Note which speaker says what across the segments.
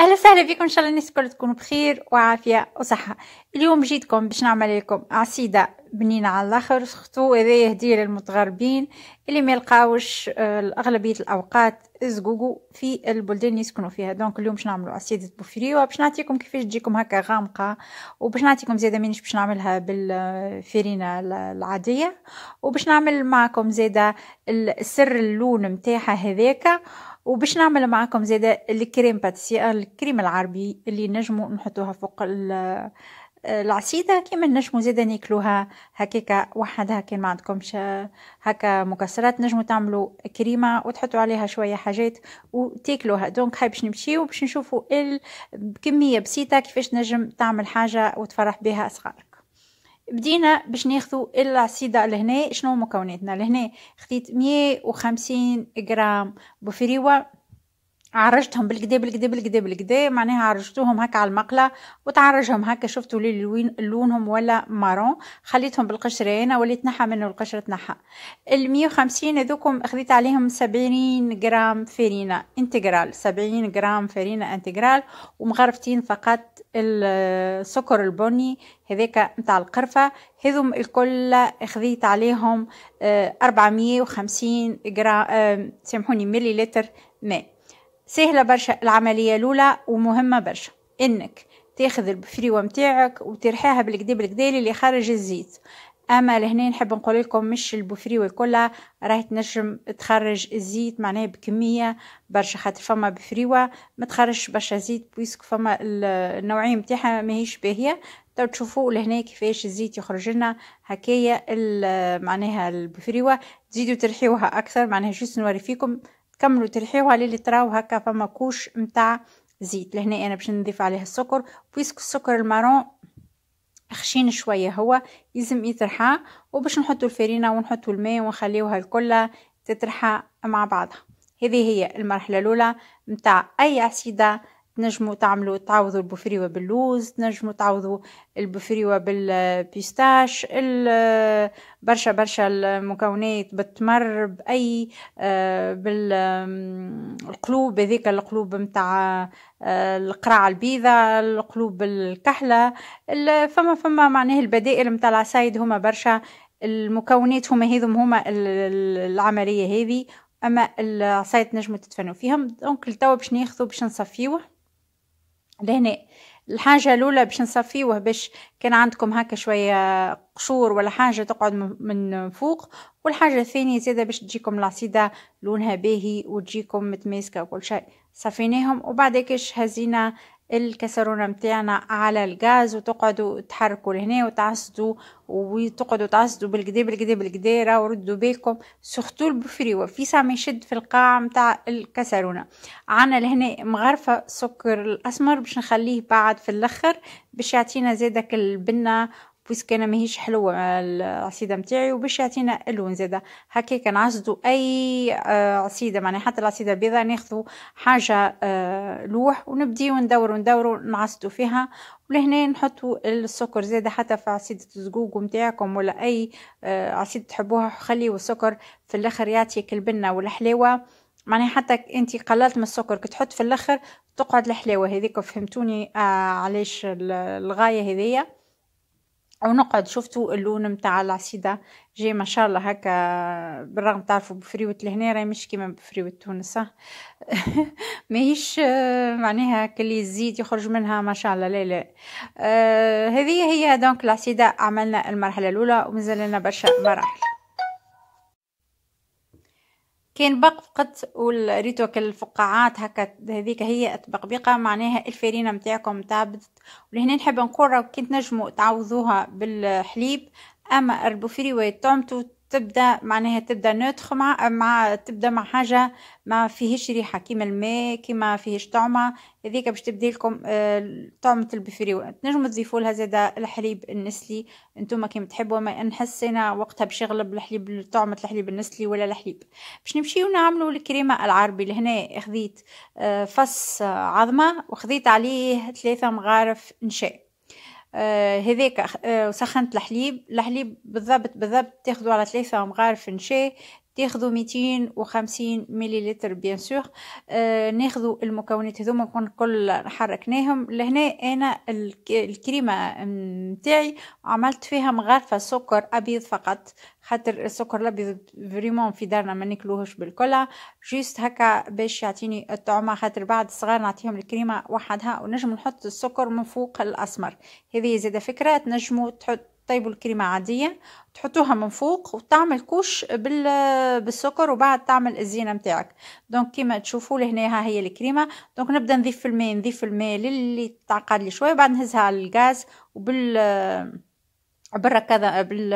Speaker 1: اهلا وسهلا بكم ان شاء الله الناس الكل تكونوا بخير وعافيه وصحه اليوم جيتكم باش نعمل لكم عصيده بنينه على الاخر سختو هذايا هديه للمتغربين اللي ما يلقاوش آه، اغلبيه الاوقات زقوقو في البلدان اللي يسكنوا فيها دونك اليوم باش نعملوا عصيده بوفريوا باش نعطيكم كيفاش تجيكم هكا غامقه وباش نعطيكم زياده مانيش باش نعملها بالفرينه العاديه وباش نعمل معكم زياده السر اللون نتاعها هذاك وباش نعمل معاكم زيادة الكريم باتسيير الكريم العربي اللي نجمو نحطوها فوق العصيدة كيما نجمو زادا ناكلوها هكاكا وحدها كان ما عندكمش هكا مكسرات نجمو تعملوا كريمة وتحطوا عليها شوية حاجات وتاكلوها دونك هاي باش نمشيو باش نشوفوا بكمية بسيطة كيفاش نجم تعمل حاجة وتفرح بها صغارك بدينا باش ناخذوا العصيدة لهنا شنو مكوناتنا لهنا خديت مية وخمسين غرام بوفريوة عرجتهم بالكدا بالكدا بالكدا بالكدا معناها عرجتوهم هكا على المقله وتعرجهم هكا شفتوا لي لونهم ولا مارون خليتهم بالقشرين وليت نحى منه القشرة تنحى المية وخمسين هذوكم خذيت عليهم سبعين غرام فرينه انتجرال سبعين غرام فرينه انتجرال ومغرفتين فقط السكر البني هذاك نتاع القرفه هذوم الكل خذيت عليهم آه، اربعمية وخمسين غرام آه، سامحوني مليلتر ماء سهلة برشا العملية الأولى ومهمة برشا إنك تاخذ الفريوة متاعك وترحيها بالكدي بالكدي اللي خارج الزيت اما لهنا نحب نقول لكم مش البوفريوه كلها راهي تنجم تخرج الزيت معناه بكميه برشا خاطر فما بفريوه ما تخرجش برشا زيت بويسك فما النوعيه نتاعها ماهيش باهيه تو تشوفوا لهنا كيفاش الزيت يخرج لنا هكايا معناها البوفريوة تزيدوا ترحيوها اكثر معناها جوست نوري فيكم كملوا تريحيوها للي تراو هكا فما كوش نتاع زيت لهنا انا باش نضيف عليها السكر بيسك السكر المارون خشين شويه هو لازم يترحى وباش نحطوا الفرينه ونحطوا الماء ونخليوها الكل تترحى مع بعضها هذه هي المرحله الاولى نتاع اي عصيده تنجموا تعملوا تعوضوا البوفريوه باللوز تنجموا تعوضوا البوفريوه بالبيستاش برشا برشا المكونات بالتمر باي آه، بالقلوب هذيك القلوب متاع آه، القرعه البيضة القلوب الكحله فما فما معناه البدائل متاع العصايد هما برشا المكونات هما هذم هما العمليه هذه اما العصايد نجموا تتفنوا فيهم دونك التوا باش ناخذوا باش نصفيوه لهنا الحاجة الأولى باش نصفيوه باش كان عندكم هكا شوية قشور ولا حاجة تقعد من فوق والحاجة الثانية زادة باش تجيكم العصيدة لونها باهي وتجيكم متماسكة وكل شيء صفيناهم وبعد كش هزينا الكسرونه نتاعنا على الغاز وتقعدوا تحركوا لهنا وتعصدوا وتقعدوا تعصدوا بالقدا بالقدا بالقدا راهو ردوا بالكم سورتو البوفريو في ما يشد في القاع نتاع الكسرونه عنا لهنا مغرفه سكر الاسمر باش نخليه بعد في الاخر باش يعطينا زيدك البنه بويسك انا ماهيش حلوه العصيده متاعي وباش يعطينا اللون زادا هكا كنعصدو اي آه، عصيده معناها حتى العصيده البيضاء ناخذو حاجه آه، لوح ونبديو ندورو ندورو نعصدو فيها ولهنا نحطو السكر زادا حتى في عصيده الزقوق نتاعكم ولا اي آه، عصيده تحبوها خليو السكر في الاخر يعطيك البنه والحلاوه معناها حتى انت قللت من السكر كتحط تحط في الاخر تقعد الحلاوه هذيك فهمتوني علاش الغايه هذيا ونقعد شفتوا اللون نتاع العصيدة جاي ما شاء الله هكا بالرغم تعرفوا بفريوت لهنا راهي مش كيما بفريوت تونس ماهيش معناها كلي الزيت يخرج منها ما شاء الله لا لا آه هذه هي دونك العصيدة عملنا المرحلة الأولى ومازال لنا برشا مراحل كاين بقبقت وريتوك الفقاعات هكا هذيك هي تبقبقه معناها الفرينه نتاعكم تعبدت ولهنا نحب نقول كي تنجموا تعوضوها بالحليب اما البوفري والطعمتو تبدا معناها تبدا نوتخ مع مع تبدا مع حاجه ما فيهش ريحه كيما الماء كيما فيهش طعمه هذيك باش تبدي لكم آه، طعمه البفريو تنجموا تضيفوا لها زاد الحليب النسلي انتم كيما تحبوا ما نحس انا وقتها باش يغلب الحليب طعمه الحليب النسلي ولا الحليب باش نمشيو نعملوا الكريمه العربي لهنا خذيت آه، فص عظمه وخذيت عليه ثلاثة مغارف نشاء آه، هذاك آه، سخنت الحليب الحليب بالضبط بالضبط تاخذوا على ثلاثة مغارف نشا تاخذوا 250 مليلتر بيان سور آه ناخذوا المكونات هذوما كون كل حركناهم لهنا انا الكريمه نتاعي عملت فيها مغرفه سكر ابيض فقط خاطر السكر الابيض فريمون في دارنا ما ناكلوهش بالكل جوست هكا باش يعطيني الطعمه خاطر بعد الصغار نعطيهم الكريمه وحدها ونجم نحط السكر من فوق الاسمر هذه زاده فكره تنجموا تحط طيبوا الكريمه عاديه تحطوها من فوق وتعمل كوش بالسكر وبعد تعمل الزينه نتاعك دونك كيما تشوفوا لهنا ها هي الكريمه دونك نبدا نضيف الماء نضيف الماء للي تعقد لي شويه وبعد نهزها على الغاز وبال بالركذا بال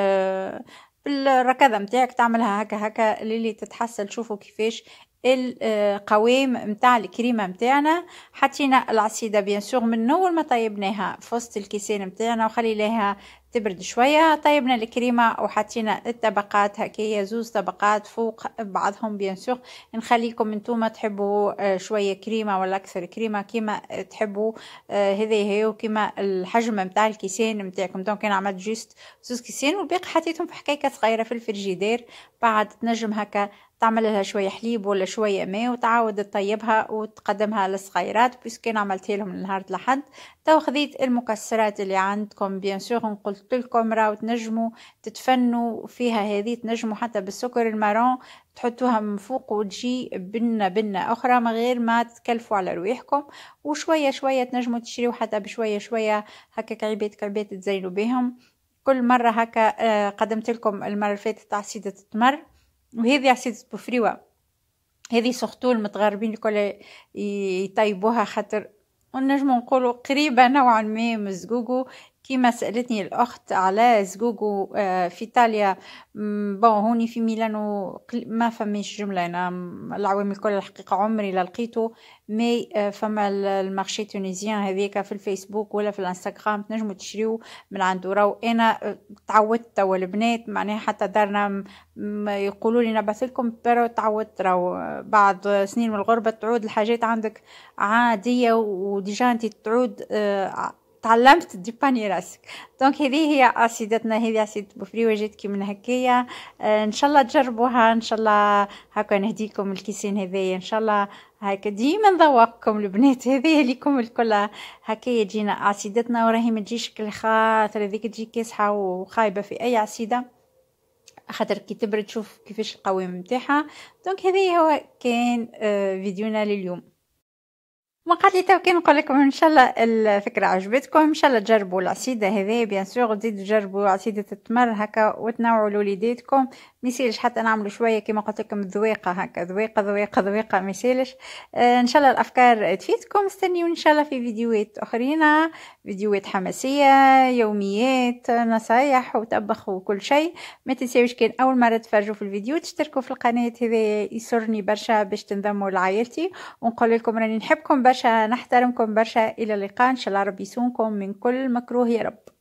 Speaker 1: بالركذه نتاعك تعملها هكا هكا للي تتحسن شوفوا كيفاش القوام نتاع الكريمة نتاعنا حطينا العصيدة بيان سور من أول ما طيبناها في وسط الكيسان نتاعنا وخليناها تبرد شوية طيبنا الكريمة وحطينا الطبقات هكايا زوز طبقات فوق بعضهم بيان سور نخليكم نتوما تحبوا آه، شوية كريمة ولا أكثر كريمة كيما تحبوا آه، هذا هي وكيما الحجم نتاع الكيسان نتاعكم دونك أنا عملت جوست زوز كيسان والباقي حطيتهم في حكايه صغيرة في الفريجيدير بعد تنجم هكا تعمل لها شوية حليب ولا شوية ماء وتعاود تطيبها وتقدمها للصغيرات بيسكي انا عملت لهم نهار الأحد تو خذيت المكسرات اللي عندكم بيان سور قلت لكم راهو تنجموا تتفنوا فيها هذه تنجموا حتى بالسكر المارون تحطوها من فوق وتجي بنة بنة أخرى من غير ما تكلفوا على رويحكم وشوية شوية تنجموا تشريو حتى بشوية شوية هكاك عبيت عبيت تزينوا بهم كل مرة هكا آه، قدمت لكم المرة الفاتت تاع سيدة التمر وهذه عسيدة بوفريوة هذه سورتو المتغربين الكل يطيبوها خاطر ونجم نقولوا قريبة نوعا ما من كيما سالتني الاخت على زجوجو آه، في ايطاليا بون هوني في ميلانو ما فماش جمله انا العوام الكل الحقيقه عمري لا لقيته مي آه، فما المارشي تونيزيان هذيك في الفيسبوك ولا في الانستغرام تنجموا تشريو من عنده راو انا آه، تعودت توا البنات معناها حتى دارنا يقولوا لي نبعث لكم بيرو تعودت راو بعد سنين من الغربه تعود الحاجات عندك عاديه وديجا انت تعود تعلمت ديباني راسك دونك هذه هي اسيدتنا هذه اسيد بوفري جاتكي من هكايا آه، ان شاء الله تجربوها ان شاء الله هكا نهديكم الكيسين هذايا ان شاء الله هكا ديما نذوقكم البنات هذه ليكم الكل هكايا تجينا اسيدتنا وراهي ما تجيش كل خاطر هذيك تجي كاسحه وخايبه في اي عسيده خاطر كي تبرد تشوف كيفاش القوام نتاعها دونك هذه هو كان آه، فيديونا لليوم مقالي تو كي نقول لكم ان شاء الله الفكره عجبتكم ان شاء الله تجربوا العصيده هذه بيان سور تزيدوا تجربوا عصيده التمر هكا وتنوعوا لوليداتكم ما يسالش حتى نعملوا شويه كيما قلت لكم الذويقه هكا ذويقه ذويقه ذويقه ما يسالش آه ان شاء الله الافكار تفيدكم استنيوا ان شاء الله في فيديوهات اخرين فيديوهات حماسيه يوميات نصايح وطبخ وكل شيء ما تنساوش كان اول مره تفرجوا في الفيديو تشتركوا في القناه هذا يسرني برشا باش تنضموا لعائلتي ونقول لكم راني نحبكم برشا برشا نحترمكم برشا إلى اللقاء إن شاء الله ربي يسونكم من كل مكروه يا رب